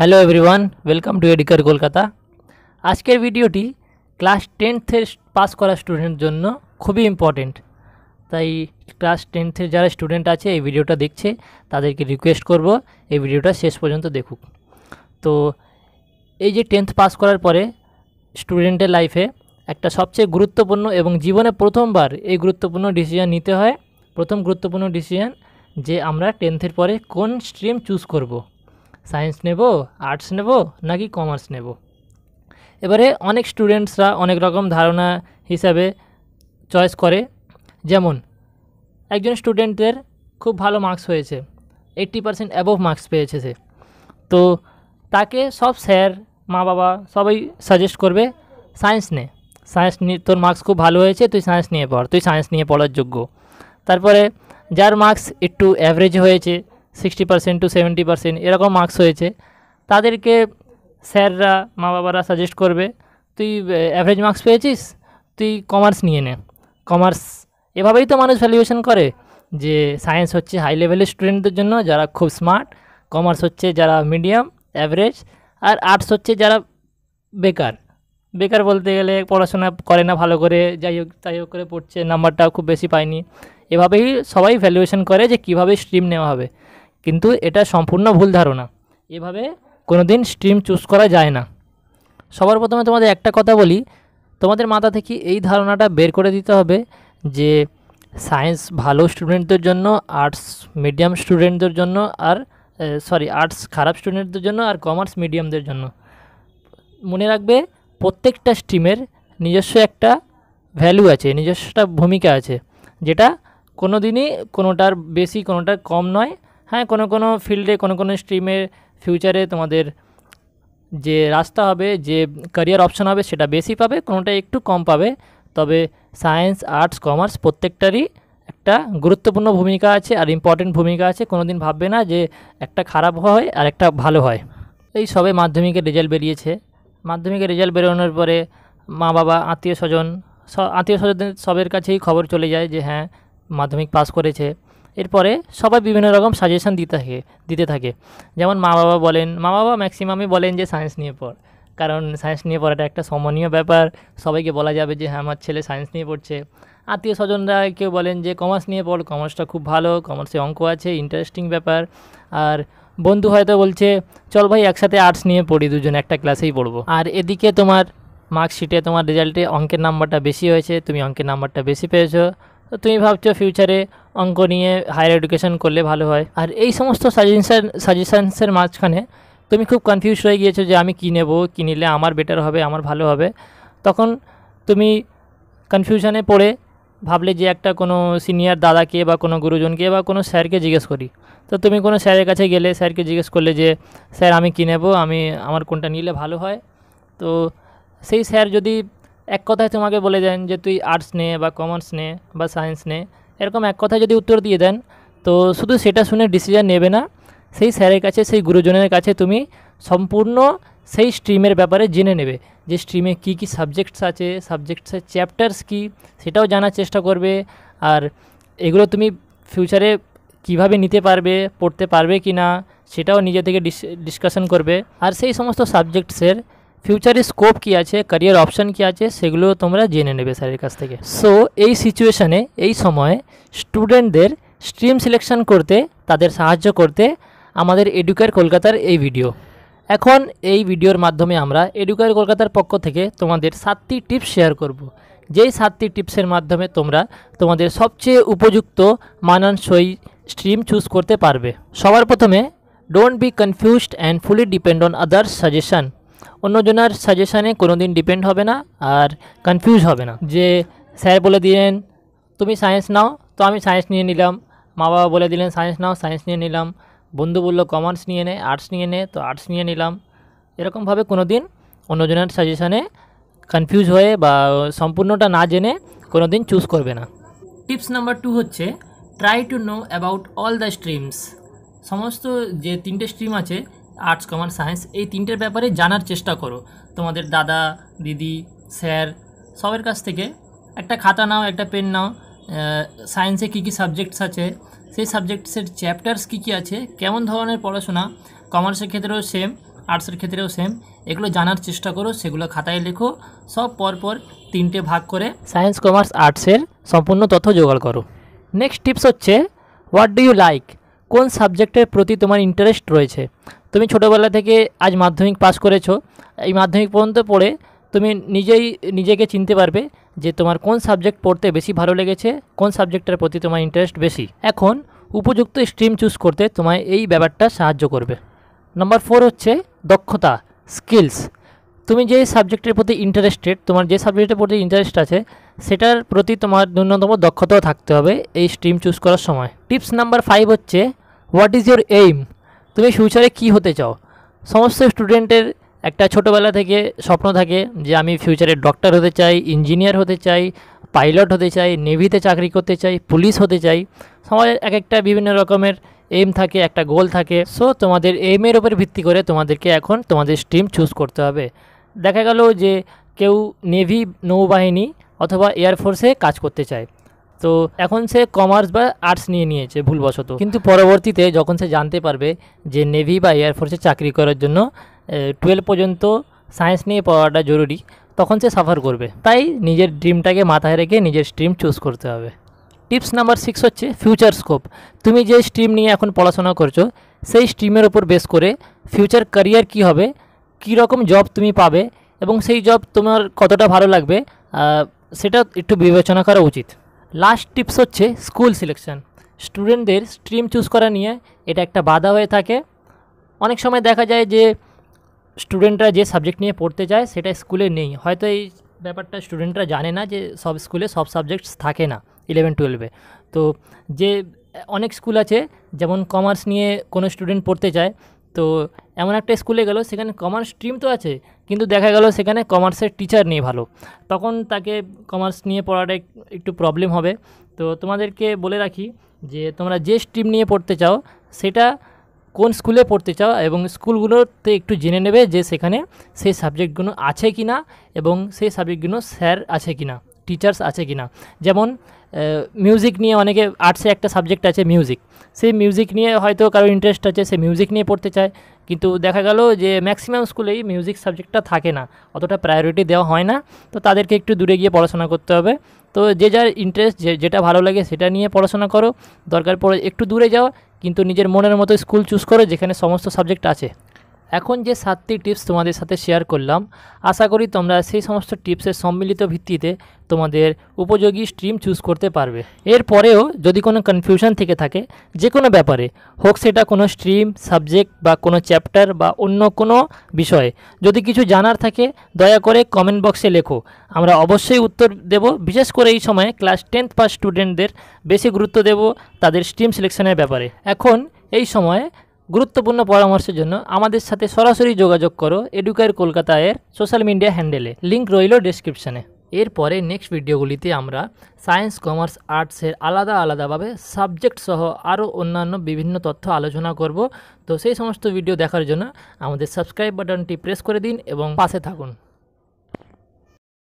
Hello everyone welcome to এডিকার কলকাতা আজকের ভিডিওটি ক্লাস টেন্থের পাস করা স্টুডেন্টের জন্য খুবই ইম্পর্টেন্ট তাই ক্লাস টেন্থের যারা স্টুডেন্ট আছে এই ভিডিওটা দেখছে তাদেরকে রিকোয়েস্ট করব এই ভিডিওটা শেষ পর্যন্ত দেখুক তো এই যে টেন্থ পাস করার পরে স্টুডেন্টের লাইফে একটা সবচেয়ে গুরুত্বপূর্ণ এবং জীবনে প্রথমবার এই গুরুত্বপূর্ণ ডিসিশান নিতে হয় প্রথম গুরুত্বপূর্ণ ডিসিশান যে আমরা টেন্থের পরে কোন স্ট্রিম চুজ করবো সায়েন্স নেব আর্টস নেব নাকি কমার্স নেব এবারে অনেক স্টুডেন্টসরা অনেক রকম ধারণা হিসাবে চয়েস করে যেমন একজন স্টুডেন্টদের খুব ভালো মার্কস হয়েছে এইট্টি পার্সেন্ট অ্যাবভ মার্কস পেয়েছে সে তো তাকে সব স্যার মা বাবা সবাই সাজেস্ট করবে সায়েন্স নে সায়েন্স নিয়ে তোর মার্কস খুব ভালো হয়েছে তুই সায়েন্স নিয়ে পড় তুই সায়েন্স নিয়ে পড়ার যোগ্য তারপরে যার মার্কস একটু অ্যাভারেজ হয়েছে sixty percent to seventy percent এরকম মার্কস হয়েছে তাদেরকে স্যাররা মা বাবারা সাজেস্ট করবে তুই অ্যাভারেজ মার্কস পেয়েছিস তুই কমার্স নিয়ে নে কমার্স এভাবেই তো মানুষ ভ্যালুয়েশন করে যে সায়েন্স হচ্ছে হাই লেভেলের স্টুডেন্টদের জন্য যারা খুব স্মার্ট কমার্স হচ্ছে যারা মিডিয়াম অ্যাভারেজ আর আর্টস হচ্ছে যারা বেকার বেকার বলতে গেলে পড়াশোনা করে না ভালো করে যাই হোক তাই হোক করে পড়ছে নাম্বারটাও খুব বেশি পায়নি এভাবেই সবাই ভ্যালুয়েশন করে যে কিভাবে স্ট্রিম নেওয়া হবে কিন্তু এটা সম্পূর্ণ ভুল ধারণা এভাবে কোনো দিন স্ট্রিম চুজ করা যায় না সবার প্রথমে তোমাদের একটা কথা বলি তোমাদের মাথা থেকে এই ধারণাটা বের করে দিতে হবে যে সায়েন্স ভালো স্টুডেন্টদের জন্য আর্টস মিডিয়াম স্টুডেন্টদের জন্য আর সরি আর্টস খারাপ স্টুডেন্টদের জন্য আর কমার্স মিডিয়ামদের জন্য মনে রাখবে প্রত্যেকটা স্ট্রিমের নিজস্ব একটা ভ্যালু আছে নিজস্ব একটা ভূমিকা আছে যেটা কোনো দিনই কোনোটার বেশি কোনোটার কম নয় হ্যাঁ কোনো কোনো ফিল্ডে কোনো কোনো স্ট্রিমে ফিউচারে তোমাদের যে রাস্তা হবে যে ক্যারিয়ার অপশন হবে সেটা বেশি পাবে কোনোটা একটু কম পাবে তবে সায়েন্স আর্টস কমার্স প্রত্যেকটারই একটা গুরুত্বপূর্ণ ভূমিকা আছে আর ইম্পর্টেন্ট ভূমিকা আছে কোনো দিন ভাববে না যে একটা খারাপ হয় আর একটা ভালো হয় এই সবে মাধ্যমিকের রেজাল্ট বেরিয়েছে মাধ্যমিকের রেজাল্ট বেরোনোর পরে মা বাবা আত্মীয় স্বজন আত্মীয় স্বজনদের সবের কাছেই খবর চলে যায় যে হ্যাঁ মাধ্যমিক পাস করেছে এরপরে সবাই বিভিন্ন রকম সাজেশান দিতে থাকে দিতে থাকে যেমন মা বাবা বলেন মা বাবা ম্যাক্সিমামই বলেন যে সায়েন্স নিয়ে পড় কারণ সায়েন্স নিয়ে পড়াটা একটা সমনীয় ব্যাপার সবাইকে বলা যাবে যে হ্যাঁ আমার ছেলে সায়েন্স নিয়ে পড়ছে আত্মীয় স্বজনরা কেউ বলেন যে কমার্স নিয়ে পড় কমার্সটা খুব ভালো কমার্সে অঙ্ক আছে ইন্টারেস্টিং ব্যাপার আর বন্ধু হয়তো বলছে চল ভাই একসাথে আর্টস নিয়ে পড়ি দুজন একটা ক্লাসেই পড়বো আর এদিকে তোমার মার্কশিটে তোমার রেজাল্টে অঙ্কের নাম্বারটা বেশি হয়েছে তুমি অঙ্কের নাম্বারটা বেশি পেয়েছো তো তুমি ভাবছো ফিউচারে অঙ্ক নিয়ে হায়ার এডুকেশন করলে ভালো হয় আর এই সমস্ত সাজেশন সাজেশানসের মাঝখানে তুমি খুব কনফিউজ হয়ে গিয়েছো যে আমি কী নেবো কী নিলে আমার বেটার হবে আমার ভালো হবে তখন তুমি কনফিউশনে পড়ে ভাবলে যে একটা কোনো সিনিয়র দাদাকে বা কোনো গুরুজনকে বা কোনো স্যারকে জিজ্ঞেস করি তো তুমি কোনো স্যারের কাছে গেলে স্যারকে জিজ্ঞেস করলে যে স্যার আমি কী নেবো আমি আমার কোনটা নিলে ভালো হয় তো সেই স্যার যদি এক কথায় তোমাকে বলে দেন যে তুই আর্টস নে বা কমার্স নে বা সায়েন্স নে এরকম এক কথায় যদি উত্তর দিয়ে দেন তো শুধু সেটা শুনে ডিসিশান নেবে না সেই স্যারের কাছে সেই গুরুজনের কাছে তুমি সম্পূর্ণ সেই স্ট্রিমের ব্যাপারে জেনে নেবে যে স্ট্রিমে কি কি সাবজেক্টস আছে সাবজেক্টসের চ্যাপ্টার্স কি সেটাও জানার চেষ্টা করবে আর এগুলো তুমি ফিউচারে কিভাবে নিতে পারবে পড়তে পারবে কি না সেটাও নিজে থেকে ডিসকাশন করবে আর সেই সমস্ত সাবজেক্টসের ফিউচারে স্কোপ কী আছে ক্যারিয়ার অপশান কী আছে সেগুলো তোমরা জেনে নেবে স্যারের কাছ থেকে সো এই সিচুয়েশানে এই সময়ে স্টুডেন্টদের স্ট্রিম সিলেকশন করতে তাদের সাহায্য করতে আমাদের এডুকেয়ার কলকাতার এই ভিডিও এখন এই ভিডিওর মাধ্যমে আমরা এডুকেয়ার কলকাতার পক্ষ থেকে তোমাদের সাতটি টিপস শেয়ার করব। যেই সাতটি টিপসের মাধ্যমে তোমরা তোমাদের সবচেয়ে উপযুক্ত মানানসই স্ট্রিম চুজ করতে পারবে সবার প্রথমে don't be confused and fully depend on others suggestion অন্যজনের সাজেশানে কোনো দিন ডিপেন্ড হবে না আর কনফিউজ হবে না যে স্যার বলে দিলেন তুমি সায়েন্স নাও তো আমি সায়েন্স নিয়ে নিলাম মা বাবা বলে দিলেন সায়েন্স নাও সায়েন্স নিয়ে নিলাম বন্ধু বললো কমার্স নিয়ে নে আর্টস নিয়ে নে তো আর্টস নিয়ে নিলাম এরকমভাবে কোনো দিন অন্যজনের সাজেশানে কনফিউজ হয়ে বা সম্পূর্ণটা না জেনে কোনো দিন চুজ করবে না টিপস নাম্বার টু হচ্ছে try to know about all the streams সমস্ত যে তিনটে স্ট্রিম আছে আর্টস কমার্স সায়েন্স এই তিনটের ব্যাপারে জানার চেষ্টা করো তোমাদের দাদা দিদি স্যার সবের কাছ থেকে একটা খাতা নাও একটা পেন নাও সায়েন্সে কী কী সাবজেক্টস আছে সেই সাবজেক্টসের চ্যাপ্টার্স কী কী আছে কেমন ধরনের পড়াশোনা কমার্সের ক্ষেত্রেও সেম আর্টসের ক্ষেত্রেও সেম এগুলো জানার চেষ্টা করো সেগুলো খাতায় লেখো সব পরপর তিনটে ভাগ করে সায়েন্স কমার্স আর্টসের সম্পূর্ণ তথ্য জোগাড় করো নেক্সট টিপস হচ্ছে হোয়াট ডু ইউ লাইক কোন সাবজেক্টের প্রতি তোমার ইন্টারেস্ট রয়েছে তুমি ছোটোবেলা থেকে আজ মাধ্যমিক পাস করেছো এই মাধ্যমিক পর্যন্ত পড়ে তুমি নিজেই নিজেকে চিনতে পারবে যে তোমার কোন সাবজেক্ট পড়তে বেশি ভালো লেগেছে কোন সাবজেক্টটার প্রতি তোমার ইন্টারেস্ট বেশি এখন উপযুক্ত স্ট্রিম চুজ করতে তোমায় এই ব্যাপারটা সাহায্য করবে নাম্বার ফোর হচ্ছে দক্ষতা স্কিলস তুমি যে সাবজেক্টের প্রতি ইন্টারেস্টেড তোমার যে সাবজেক্টের প্রতি ইন্টারেস্ট আছে সেটার প্রতি তোমার ন্যূনতম দক্ষতাও থাকতে হবে এই স্ট্রিম চুজ করার সময় টিপস নাম্বার ফাইভ হচ্ছে হোয়াট ইজ ইউর এইম তুমি ফিউচারে কি হতে চাও সমস্ত স্টুডেন্টের একটা ছোটোবেলা থেকে স্বপ্ন থাকে যে আমি ফিউচারে ডক্টর হতে চাই ইঞ্জিনিয়ার হতে চাই পাইলট হতে চাই নেভিতে চাকরি করতে চাই পুলিশ হতে চাই সমাজের এক একটা বিভিন্ন রকমের এম থাকে একটা গোল থাকে সো তোমাদের এমের ওপর ভিত্তি করে তোমাদেরকে এখন তোমাদের স্ট্রিম চুজ করতে হবে দেখা গেল যে কেউ নেভি নৌবাহিনী অথবা এয়ারফোর্সে কাজ করতে চায় তো এখন সে কমার্স বা আর্টস নিয়ে নিয়েছে ভুলবশত কিন্তু পরবর্তীতে যখন সে জানতে পারবে যে নেভি বা এয়ারফোর্সে চাকরি করার জন্য টুয়েলভ পর্যন্ত সায়েন্স নিয়ে পড়াটা জরুরি তখন সে সাফার করবে তাই নিজের ড্রিমটাকে মাথায় রেখে নিজের স্ট্রিম চুজ করতে হবে টিপস নাম্বার সিক্স হচ্ছে ফিউচার স্কোপ তুমি যে স্ট্রিম নিয়ে এখন পড়াশোনা করছো সেই স্ট্রিমের ওপর বেস করে ফিউচার ক্যারিয়ার কি হবে কী রকম জব তুমি পাবে এবং সেই জব তোমার কতটা ভালো লাগবে সেটা একটু বিবেচনা করা উচিত লাস্ট টিপস হচ্ছে স্কুল সিলেকশন স্টুডেন্টদের স্ট্রিম চুজ করা নিয়ে এটা একটা বাধা হয়ে থাকে অনেক সময় দেখা যায় যে স্টুডেন্টরা যে সাবজেক্ট নিয়ে পড়তে চায় সেটা স্কুলে নেই হয়তো এই ব্যাপারটা স্টুডেন্টরা জানে না যে সব স্কুলে সব সাবজেক্টস থাকে না ইলেভেন টুয়েলভে তো যে অনেক স্কুল আছে যেমন কমার্স নিয়ে কোনো স্টুডেন্ট পড়তে চায় তো এমন একটা স্কুলে গেল সেখানে কমার্স স্ট্রিম তো আছে কিন্তু দেখা গেল সেখানে কমার্সের টিচার নিয়ে ভালো তখন তাকে কমার্স নিয়ে পড়াটা একটু প্রবলেম হবে তো তোমাদেরকে বলে রাখি যে তোমরা যে স্ট্রিম নিয়ে পড়তে চাও সেটা কোন স্কুলে পড়তে চাও এবং স্কুলগুলোতে একটু জেনে নেবে যে সেখানে সেই সাবজেক্টগুলো আছে কি না এবং সেই সাবজেক্টগুলো স্যার আছে কি না টিচার্স আছে কি না যেমন মিউজিক নিয়ে অনেকে আর্টসে একটা সাবজেক্ট আছে মিউজিক সেই মিউজিক নিয়ে হয়তো কারো ইন্টারেস্ট আছে সে মিউজিক নিয়ে পড়তে চায় কিন্তু দেখা গেল যে ম্যাক্সিমাম স্কুলেই মিউজিক সাবজেক্টটা থাকে না অতটা প্রায়োরিটি দেওয়া হয় না তো তাদেরকে একটু দূরে গিয়ে পড়াশোনা করতে হবে তো যে যার ইন্টারেস্ট যেটা ভালো লাগে সেটা নিয়ে পড়াশোনা করো দরকার পড়ে একটু দূরে যাও কিন্তু নিজের মনের মতো স্কুল চুজ করো যেখানে সমস্ত সাবজেক্ট আছে এখন যে সাতটি টিপস তোমাদের সাথে শেয়ার করলাম আশা করি তোমরা সেই সমস্ত টিপসের সম্মিলিত ভিত্তিতে তোমাদের উপযোগী স্ট্রিম চুজ করতে পারবে এরপরেও যদি কোনো কনফিউশন থেকে থাকে যে কোনো ব্যাপারে হোক সেটা কোনো স্ট্রিম সাবজেক্ট বা কোনো চ্যাপ্টার বা অন্য কোনো বিষয়ে যদি কিছু জানার থাকে দয়া করে কমেন্ট বক্সে লেখো আমরা অবশ্যই উত্তর দেব বিশেষ করে এই সময়ে ক্লাস টেন্থ পাস স্টুডেন্টদের বেশি গুরুত্ব দেব তাদের স্ট্রিম সিলেকশনের ব্যাপারে এখন এই সময়ে গুরুত্বপূর্ণ পরামর্শের জন্য আমাদের সাথে সরাসরি যোগাযোগ করো এডুকার কলকাতা এর সোশ্যাল মিডিয়া হ্যান্ডেলে লিঙ্ক রইল ডেসক্রিপশানে এরপরে নেক্সট ভিডিওগুলিতে আমরা সায়েন্স কমার্স আর্টসের আলাদা আলাদাভাবে সাবজেক্ট সহ আরও অন্যান্য বিভিন্ন তথ্য আলোচনা করব তো সেই সমস্ত ভিডিও দেখার জন্য আমাদের সাবস্ক্রাইব বাটনটি প্রেস করে দিন এবং পাশে থাকুন